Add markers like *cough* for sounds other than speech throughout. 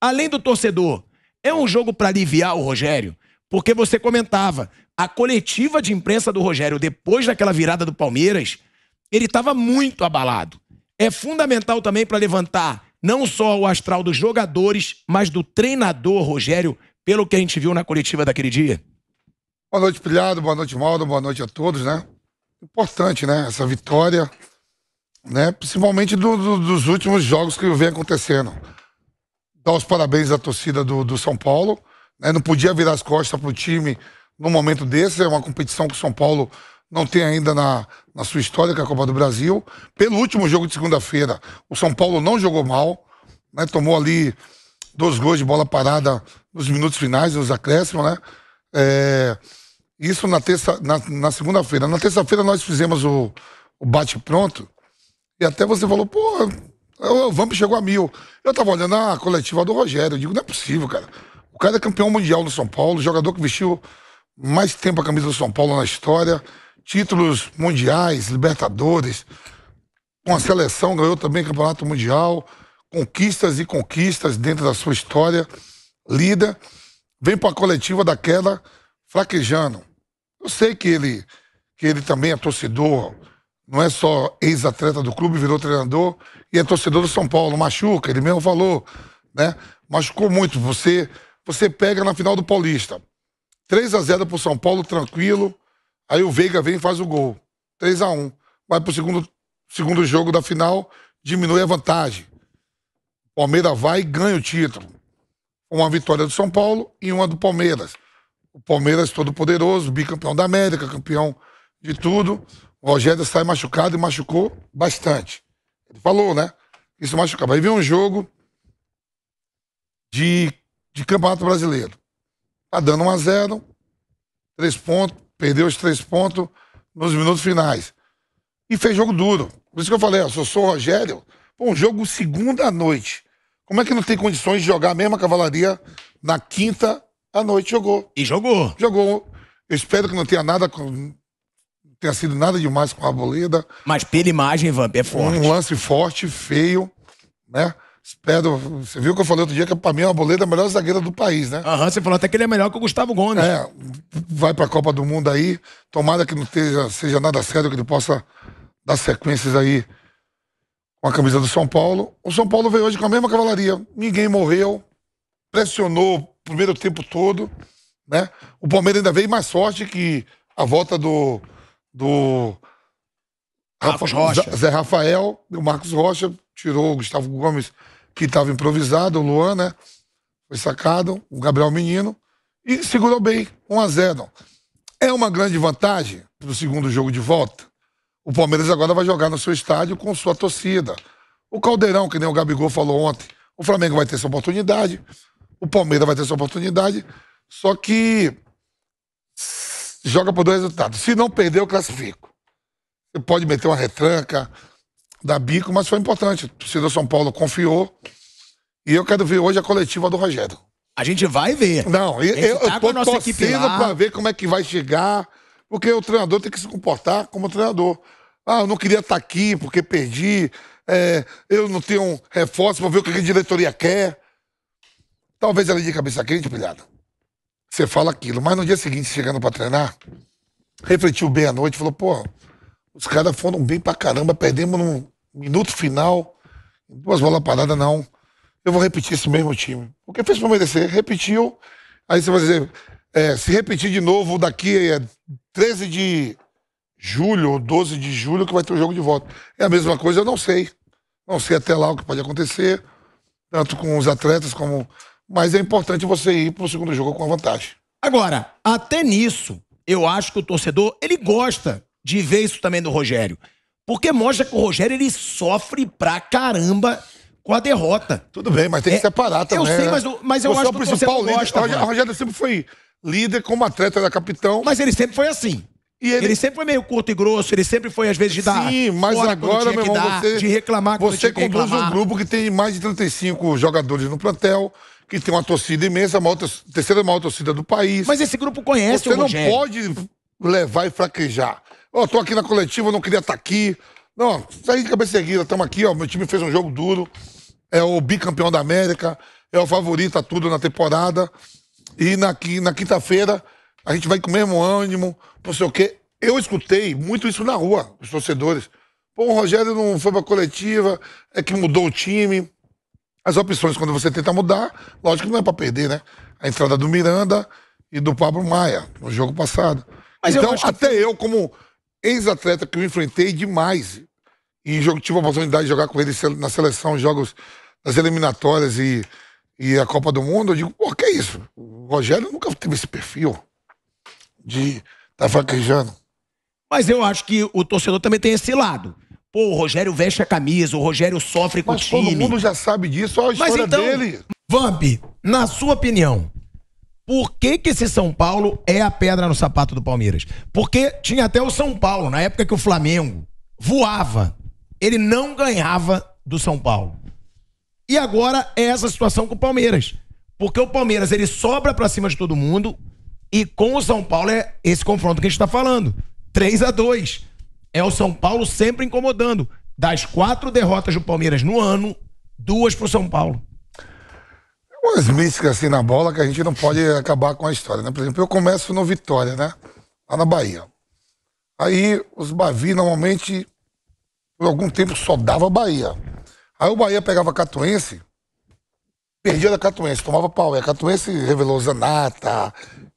Além do torcedor, é um jogo para aliviar o Rogério, porque você comentava, a coletiva de imprensa do Rogério depois daquela virada do Palmeiras, ele estava muito abalado. É fundamental também para levantar não só o astral dos jogadores, mas do treinador Rogério, pelo que a gente viu na coletiva daquele dia. Boa noite, Pilhado, boa noite, Maldo, boa noite a todos, né? Importante, né? Essa vitória, né? Principalmente do, do, dos últimos jogos que vem acontecendo dar então, os parabéns à torcida do, do São Paulo. Né? Não podia virar as costas para o time num momento desse. É uma competição que o São Paulo não tem ainda na, na sua história, que é a Copa do Brasil. Pelo último jogo de segunda-feira, o São Paulo não jogou mal. Né? Tomou ali dois gols de bola parada nos minutos finais, nos acréscimos, né? É, isso na terça, na, na segunda-feira. Na terça-feira nós fizemos o, o bate pronto e até você falou, pô, o Vamp chegou a mil. Eu tava olhando a coletiva do Rogério. Eu digo, não é possível, cara. O cara é campeão mundial no São Paulo, jogador que vestiu mais tempo a camisa do São Paulo na história, títulos mundiais, Libertadores, com a seleção, ganhou também campeonato mundial, conquistas e conquistas dentro da sua história, lida Vem para a coletiva daquela fraquejando. Eu sei que ele, que ele também é torcedor, não é só ex-atleta do clube, virou treinador e é torcedor do São Paulo. Machuca, ele mesmo falou, né? Machucou muito. Você você pega na final do Paulista. 3 a 0 pro São Paulo, tranquilo. Aí o Veiga vem e faz o gol. 3 a 1 Vai pro segundo, segundo jogo da final, diminui a vantagem. O Palmeiras vai e ganha o título. Uma vitória do São Paulo e uma do Palmeiras. O Palmeiras todo poderoso, bicampeão da América, campeão de tudo. O Rogério sai machucado e machucou bastante. Ele falou, né? Isso machucava. Aí veio um jogo de, de Campeonato Brasileiro. Tá dando 1 a 0 três pontos, perdeu os três pontos nos minutos finais. E fez jogo duro. Por isso que eu falei, ó, se eu sou o Rogério, pô, um jogo segunda à noite. Como é que não tem condições de jogar a mesma cavalaria na quinta à noite? Jogou. E jogou. Jogou. Eu espero que não tenha nada tenha sido nada demais com a Arboleda. Mas pela imagem, Vamp, é forte. Um lance forte, feio, né? Espero. você viu que eu falei outro dia que pra mim a Arboleda é a melhor zagueira do país, né? Aham, você falou até que ele é melhor que o Gustavo Gomes. É, vai pra Copa do Mundo aí, tomara que não seja, seja nada sério, que ele possa dar sequências aí com a camisa do São Paulo. O São Paulo veio hoje com a mesma cavalaria, ninguém morreu, pressionou o primeiro tempo todo, né? O Palmeiras ainda veio mais forte que a volta do do Rafa, Rocha. Zé Rafael, o Marcos Rocha tirou o Gustavo Gomes, que estava improvisado, o Luan, né? Foi sacado, o Gabriel Menino, e segurou bem, 1 a 0 É uma grande vantagem para o segundo jogo de volta. O Palmeiras agora vai jogar no seu estádio com sua torcida. O Caldeirão, que nem o Gabigol falou ontem, o Flamengo vai ter essa oportunidade, o Palmeiras vai ter essa oportunidade, só que joga por dois resultados. Se não perder, eu classifico. Você pode meter uma retranca, dar bico, mas foi importante. O torcedor São Paulo confiou. E eu quero ver hoje a coletiva do Rogério. A gente vai ver. Não, eu, eu tá tô torcendo pra ver como é que vai chegar, porque o treinador tem que se comportar como treinador. Ah, eu não queria estar tá aqui porque perdi, é, eu não tenho um reforço para ver o que a diretoria quer. Talvez ela de cabeça quente, pilhada você fala aquilo. Mas no dia seguinte, chegando para treinar, refletiu bem à noite, falou, pô, os caras foram bem pra caramba, perdemos no minuto final, duas bolas paradas, não. Eu vou repetir esse mesmo time. O que fez para merecer? Repetiu. Aí você vai dizer, é, se repetir de novo daqui é 13 de julho ou 12 de julho que vai ter o jogo de volta. É a mesma coisa, eu não sei. Não sei até lá o que pode acontecer, tanto com os atletas como mas é importante você ir para o segundo jogo com a vantagem. Agora, até nisso, eu acho que o torcedor, ele gosta de ver isso também do Rogério. Porque mostra que o Rogério, ele sofre pra caramba com a derrota. Tudo bem, mas tem que é, separar também. Eu sei, né? mas, mas eu você é acho é o que o principal líder, gosta. O Rogério sempre foi líder como atleta da capitão. Mas ele sempre foi assim. E ele... ele sempre foi meio curto e grosso, ele sempre foi, às vezes, de dar. Sim, mas agora, meu irmão, dar, você. De reclamar Você conduz um grupo que tem mais de 35 jogadores no plantel que tem uma torcida imensa, a maior, terceira maior torcida do país. Mas esse grupo conhece Você o Rogério. Você não pode levar e fraquejar. Ó, oh, tô aqui na coletiva, não queria estar tá aqui. Não, saí de cabeça erguida, estamos aqui, ó, meu time fez um jogo duro. É o bicampeão da América, é o favorito a tudo na temporada. E na, na quinta-feira a gente vai com o mesmo ânimo, não sei o quê. Eu escutei muito isso na rua, os torcedores. Pô, o Rogério não foi pra coletiva, é que mudou o time as opções, quando você tenta mudar, lógico que não é para perder, né? A entrada do Miranda e do Pablo Maia no jogo passado. Mas então, eu até que... eu, como ex-atleta que eu enfrentei demais, e jogo, tive a oportunidade de jogar com ele na seleção, jogos das eliminatórias e, e a Copa do Mundo, eu digo, pô, que é isso? O Rogério nunca teve esse perfil de estar tá vaquejando. Mas eu acho que o torcedor também tem esse lado. Pô, o Rogério veste a camisa, o Rogério sofre com Mas o time. todo mundo já sabe disso, olha a Mas então, dele. Vamp, na sua opinião, por que, que esse São Paulo é a pedra no sapato do Palmeiras? Porque tinha até o São Paulo, na época que o Flamengo voava, ele não ganhava do São Paulo. E agora é essa situação com o Palmeiras. Porque o Palmeiras ele sobra para cima de todo mundo e com o São Paulo é esse confronto que a gente está falando. 3 a 2 é o São Paulo sempre incomodando. Das quatro derrotas do Palmeiras no ano, duas pro São Paulo. Umas místicas assim na bola que a gente não pode acabar com a história, né? Por exemplo, eu começo no Vitória, né? Lá na Bahia. Aí os Bavi normalmente, por algum tempo, só dava Bahia. Aí o Bahia pegava Catuense, perdia da Catuense, tomava pau. E a Catuense revelou Zanata,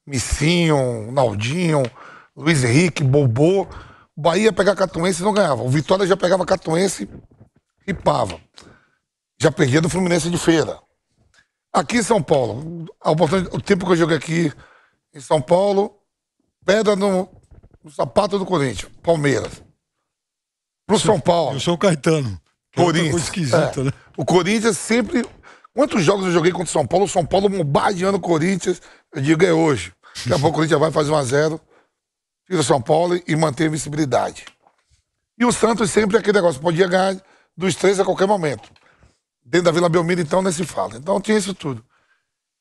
Missinho, Naldinho, Luiz Henrique, Bobô. O Bahia pegar Catuense e não ganhava. O Vitória já pegava Catuense e pava. Já perdia do Fluminense de feira. Aqui em São Paulo, o tempo que eu joguei aqui em São Paulo, pedra no, no sapato do Corinthians, Palmeiras. Pro São Paulo. Eu sou o Caetano. É Corinthians. esquisita, é. né? O Corinthians sempre. Quantos jogos eu joguei contra o São Paulo? O São Paulo bombardeando o Corinthians. Eu digo, é hoje. Daqui a *laughs* pouco o Corinthians vai fazer 1 a 0 tira São Paulo e manter a visibilidade. E o Santos sempre é aquele negócio, podia ganhar dos três a qualquer momento. Dentro da Vila Belmiro, então, nem se fala. Então tinha isso tudo.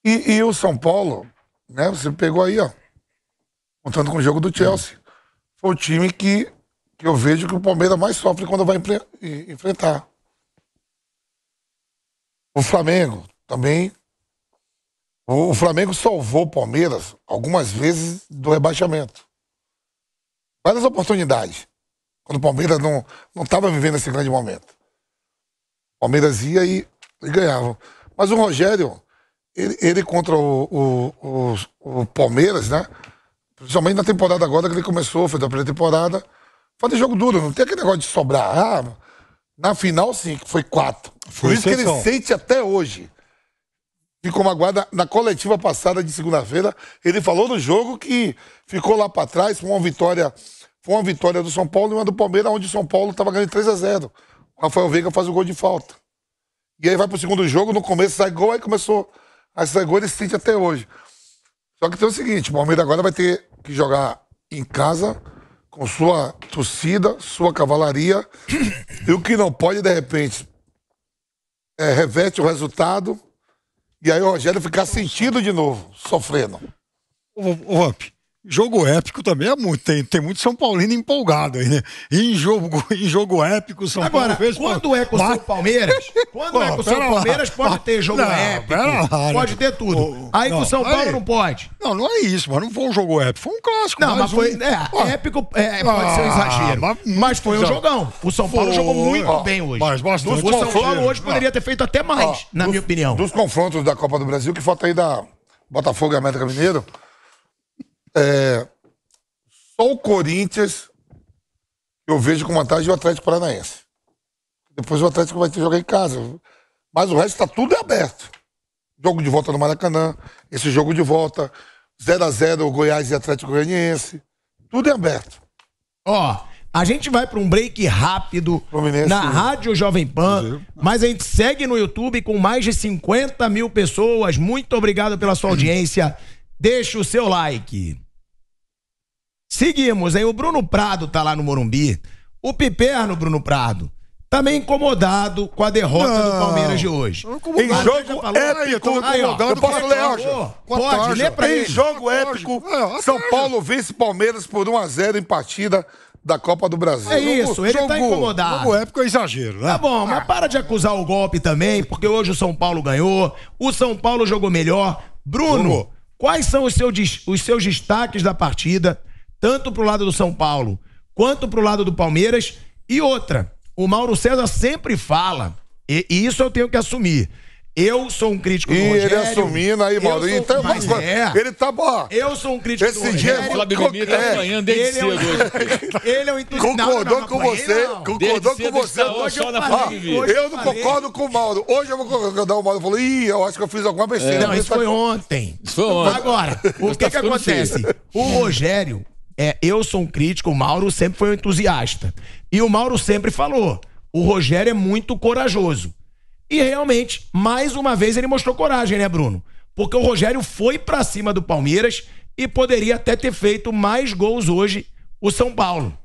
E, e o São Paulo, né? Você pegou aí, ó. Contando com o jogo do Chelsea. Foi o time que, que eu vejo que o Palmeiras mais sofre quando vai enfrentar. O Flamengo também. O Flamengo salvou o Palmeiras algumas vezes do rebaixamento várias oportunidades. Quando o Palmeiras não estava vivendo esse grande momento. O Palmeiras ia e, e ganhava. Mas o Rogério, ele, ele contra o, o, o, o, Palmeiras, né? Principalmente na temporada agora que ele começou, foi da pré-temporada. Fazer jogo duro, não tem aquele negócio de sobrar. Ah, na final, sim, foi quatro. Foi Por isso que ele sente até hoje ficou magoado. Na coletiva passada de segunda-feira, ele falou do jogo que ficou lá para trás, foi uma vitória, foi uma vitória do São Paulo e uma do Palmeiras, onde o São Paulo estava ganhando 3 a 0 o Rafael Veiga faz o gol de falta. E aí vai pro segundo jogo, no começo sai gol, aí começou. a sair gol, ele sente até hoje. Só que tem o seguinte, o Palmeiras agora vai ter que jogar em casa, com sua torcida, sua cavalaria. e o que não pode, de repente, é, reverte o resultado e aí o Rogério ficar sentindo de novo, sofrendo. O, ô, Jogo épico também é muito. Tem, tem muito São Paulino empolgado aí, né? Em jogo, *laughs* em jogo épico, São Agora, Paulo fez. Quando é com o São Palmeiras, quando Pô, é com o São Palmeiras, lá. pode ter jogo não, épico. Lá, pode né? ter tudo. Pô, aí não, com o São Paulo aí. não pode. Não, não é isso, mas não foi um jogo épico. Foi um clássico. Não, mas foi. Um... É, Pô. épico é, pode ah, ser um ah, exagero. Mas, mas foi um jogão. O São Paulo foi. jogou muito ah, bem hoje. Mas, mas o São Paulo hoje poderia ter feito até mais, ah, na dos, minha opinião. Dos confrontos da Copa do Brasil, que falta aí da Botafogo e América Mineiro. É, só o Corinthians eu vejo com vantagem o Atlético Paranaense. Depois o Atlético vai ter que jogar em casa. Mas o resto está tudo aberto. Jogo de volta no Maracanã, esse jogo de volta, 0x0 o Goiás e Atlético Goianiense. Tudo é aberto. Ó, oh, a gente vai para um break rápido na né? Rádio Jovem Pan, mas a gente segue no YouTube com mais de 50 mil pessoas. Muito obrigado pela sua audiência deixa o seu like. Seguimos, hein? O Bruno Prado tá lá no Morumbi. O Piperno, Bruno Prado, também tá incomodado com a derrota não. do Palmeiras de hoje. em jogo épico, eu posso ler, Pode, lê pra em ele. Em jogo épico, é, São Paulo vence Palmeiras por 1x0 em partida da Copa do Brasil. É isso, ele tá jogo, tá incomodado. Jogo épico é exagero, né? Tá bom, mas ah. para de acusar o golpe também, porque hoje o São Paulo ganhou, o São Paulo jogou melhor. Bruno. Bruno Quais são os seus, os seus destaques da partida, tanto para o lado do São Paulo quanto para o lado do Palmeiras? E outra, o Mauro César sempre fala, e, e isso eu tenho que assumir. Eu sou um crítico e do Rogério. E ele assumindo aí, Mauro. Sou, então, mas mas é. Ele tá bom. Eu sou um crítico Esse do Rogério. Esse dia... Flabimimi tá apanhando desde ele é cedo hoje. ele é um entusiasta. Concordou com você. Concordou com você. Hoje eu, falei, hoje eu não concordo com o Mauro. Hoje eu vou concordar. O Mauro falou, ih, eu acho que eu fiz alguma besteira. Não, isso tá foi ontem. Isso foi ontem. Agora, o que tá que acontece? O Rogério, é, eu sou um crítico, o Mauro sempre foi um entusiasta. E o Mauro sempre falou, o Rogério é muito corajoso. E realmente, mais uma vez ele mostrou coragem, né, Bruno? Porque o Rogério foi para cima do Palmeiras e poderia até ter feito mais gols hoje o São Paulo.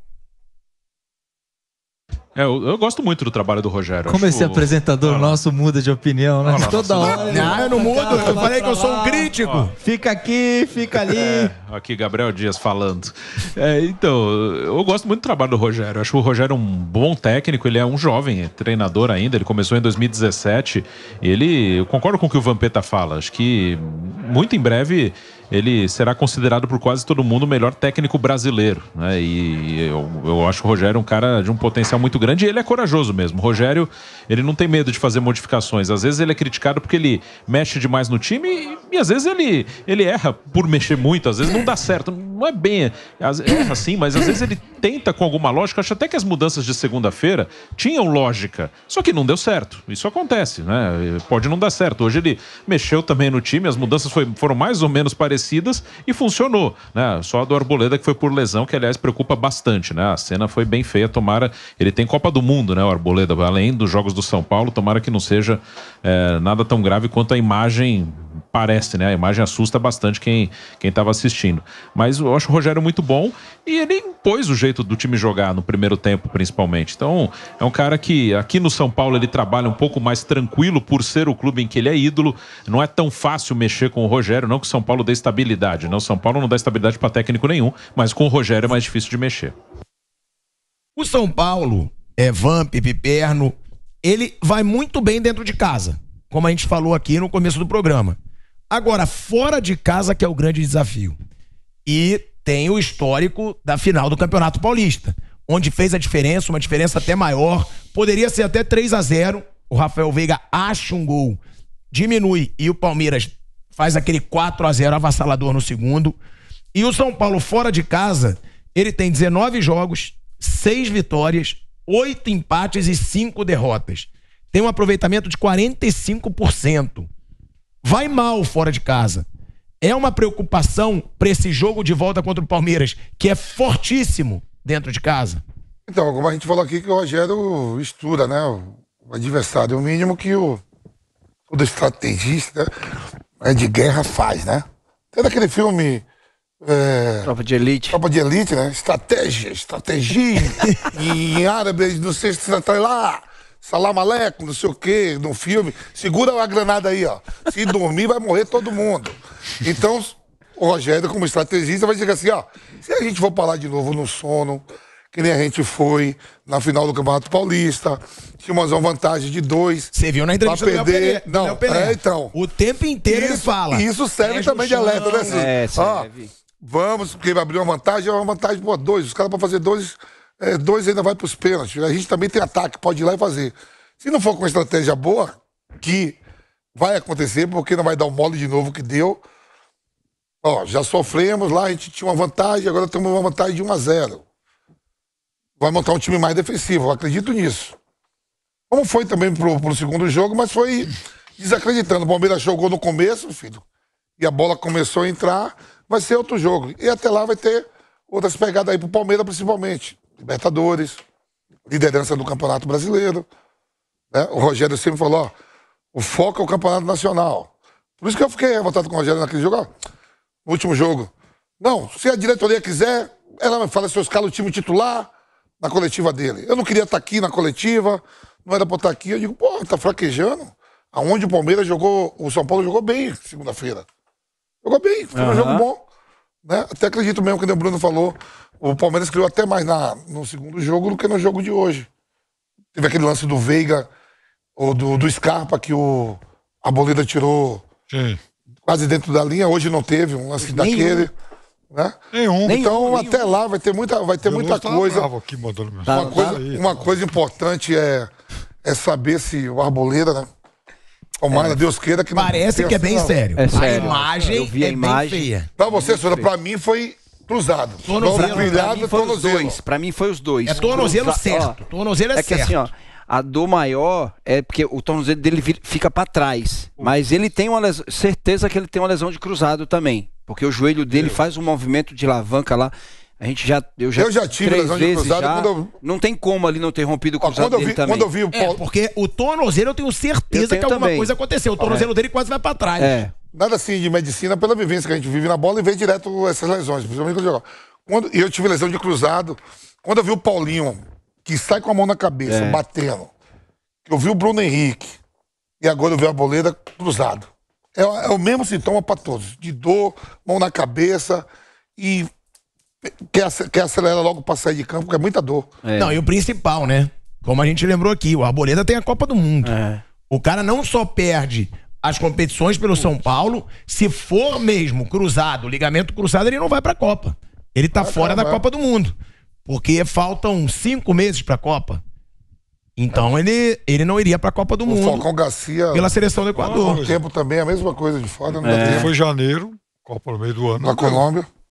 É, eu, eu, gosto muito do trabalho do Rogério. Como acho, esse apresentador nosso muda de opinião, né? Ah, Toda nossa, hora. Não, eu não mudo. Eu falei que eu sou um crítico. Ó, fica aqui, fica ali. É, aqui, Gabriel Dias falando. É, então, eu gosto muito do trabalho do Rogério. Acho o Rogério um bom técnico. Ele é um jovem treinador ainda. Ele começou em 2017. Ele, eu concordo com o que o Vampeta fala. Acho que muito em breve ele será considerado por quase todo mundo o melhor técnico brasileiro. Né? E eu, eu acho o Rogério um cara de um potencial muito grande e ele é corajoso mesmo. O Rogério, ele não tem medo de fazer modificações. Às vezes ele é criticado porque ele mexe demais no time e, e às vezes ele, ele erra por mexer muito, às vezes não dá certo. Não é bem erra assim, mas às vezes ele tenta com alguma lógica. Acho até que as mudanças de segunda-feira tinham lógica, só que não deu certo. Isso acontece, né? Pode não dar certo. Hoje ele mexeu também no time, as mudanças foi, foram mais ou menos parecidas parecidas e funcionou, né? Só a do Arboleda que foi por lesão, que aliás preocupa bastante, né? A cena foi bem feia, tomara. Ele tem Copa do Mundo, né? O Arboleda, além dos jogos do São Paulo, tomara que não seja é, nada tão grave quanto a imagem parece, né? A imagem assusta bastante quem quem estava assistindo. Mas eu acho o Rogério muito bom e ele impôs o jeito do time jogar no primeiro tempo, principalmente. Então, é um cara que aqui no São Paulo ele trabalha um pouco mais tranquilo por ser o clube em que ele é ídolo. Não é tão fácil mexer com o Rogério, não que o São Paulo dê estabilidade, não. Né? O São Paulo não dá estabilidade para técnico nenhum, mas com o Rogério é mais difícil de mexer. O São Paulo, é Vamp, Piperno, ele vai muito bem dentro de casa, como a gente falou aqui no começo do programa. Agora, fora de casa que é o grande desafio. E tem o histórico da final do Campeonato Paulista, onde fez a diferença, uma diferença até maior. Poderia ser até 3 a 0 O Rafael Veiga acha um gol, diminui e o Palmeiras faz aquele 4 a 0 avassalador no segundo. E o São Paulo, fora de casa, ele tem 19 jogos, 6 vitórias, 8 empates e 5 derrotas. Tem um aproveitamento de 45% vai mal fora de casa. É uma preocupação para esse jogo de volta contra o Palmeiras, que é fortíssimo dentro de casa. Então, como a gente falou aqui, que o Rogério estuda, né? O adversário, é o mínimo que o todo estrategista né, né de guerra faz, né? Tem aquele filme. É, Tropa de elite. Tropa de elite, né? Estratégia, estratégia. *laughs* em árabe, não sei se você tá lá salam aleikum, não sei o quê, no filme. Segura a granada aí, ó. Se dormir, vai morrer todo mundo. Então, o Rogério, como estrategista, vai dizer assim, ó, se a gente for falar de novo no sono, que nem a gente foi na final do Campeonato Paulista, tinha uma vantagem de dois. Você viu na entrevista pra perder. do Não, é, então. O tempo inteiro isso, ele fala. Isso serve também de alerta, né? Assim, é, serve. Ó, vamos, porque vai abrir uma vantagem, é uma vantagem, pô, dois. Os caras para fazer dois é, dois ainda vai para os pênaltis. A gente também tem ataque, pode ir lá e fazer. Se não for com uma estratégia boa, que vai acontecer, porque não vai dar o mole de novo que deu. Ó, já sofremos lá, a gente tinha uma vantagem, agora temos uma vantagem de 1 a 0 Vai montar um time mais defensivo, eu acredito nisso. Como foi também pro, pro segundo jogo, mas foi desacreditando. O Palmeiras jogou no começo, filho, e a bola começou a entrar, vai ser outro jogo. E até lá vai ter outras pegadas aí pro Palmeiras, principalmente. Libertadores, liderança do Campeonato Brasileiro. Né? O Rogério sempre falou, ó, o foco é o Campeonato Nacional. Por isso que eu fiquei revoltado com o Rogério naquele jogo, ó, no último jogo. Não, se a diretoria quiser, ela fala se eu escalo o time titular na coletiva dele. Eu não queria estar aqui na coletiva, não era para estar aqui. Eu digo, pô, tá fraquejando. Aonde o Palmeiras jogou, o São Paulo jogou bem segunda-feira. Jogou bem, foi uhum. um jogo bom. Né? Até acredito mesmo que o Bruno falou, o Palmeiras criou até mais na, no segundo jogo do que no jogo de hoje. Teve aquele lance do Veiga ou do, do Scarpa que o, a tirou Sim. quase dentro da linha. Hoje não teve um lance nenhum. daquele. Né? Nenhum. Então nenhum. até lá vai ter muita, vai ter muita tá coisa. Aqui, uma, coisa tá uma coisa importante é, é saber se o Arboleda, né? Tomara, é. Deus queira que não Parece que é bem sério. É sério. A imagem eu vi a é imagem. bem feia. Pra você, senhora, pra mim foi cruzado. Tornozelo. Pra mim foi os dois. Pra mim foi os dois. É tornozelo Cruza... certo. Ó, tornozelo é, é certo. É que assim, ó. A dor maior é porque o tornozelo dele fica para trás. Mas ele tem uma certeza que ele tem uma lesão de cruzado também. Porque o joelho dele faz um movimento de alavanca lá a gente já. Eu já, eu já tive três lesão vezes cruzado, já, eu... Não tem como ali não ter rompido o cruzado ah, quando eu vi, também. Quando eu vi o é, Paulo... É, porque o tornozelo eu tenho certeza eu tenho que alguma também. coisa aconteceu. O tornozelo é. dele quase vai pra trás. É. Nada assim de medicina pela vivência que a gente vive na bola e vê direto essas lesões, principalmente quando eu Quando eu tive lesão de cruzado, quando eu vi o Paulinho, que sai com a mão na cabeça, é. batendo, eu vi o Bruno Henrique e agora eu vi a boleira cruzado. É, é o mesmo sintoma para todos, de dor, mão na cabeça e quer, acelera acelerar logo pra sair de campo, porque é muita dor. É. Não, e o principal, né? Como a gente lembrou aqui, o Arboleda tem a Copa do Mundo. É. O cara não só perde as competições pelo São Paulo, se for mesmo cruzado, ligamento cruzado, ele não vai pra Copa. Ele tá fora da Copa do Mundo. Porque faltam cinco meses pra Copa. Então é. ele, ele não iria para a Copa do o Mundo. Falcão Garcia. Pela seleção do Equador. O tempo também, é a mesma coisa de fora. Né? É. Foi janeiro, Copa no meio do ano. Na Colômbia.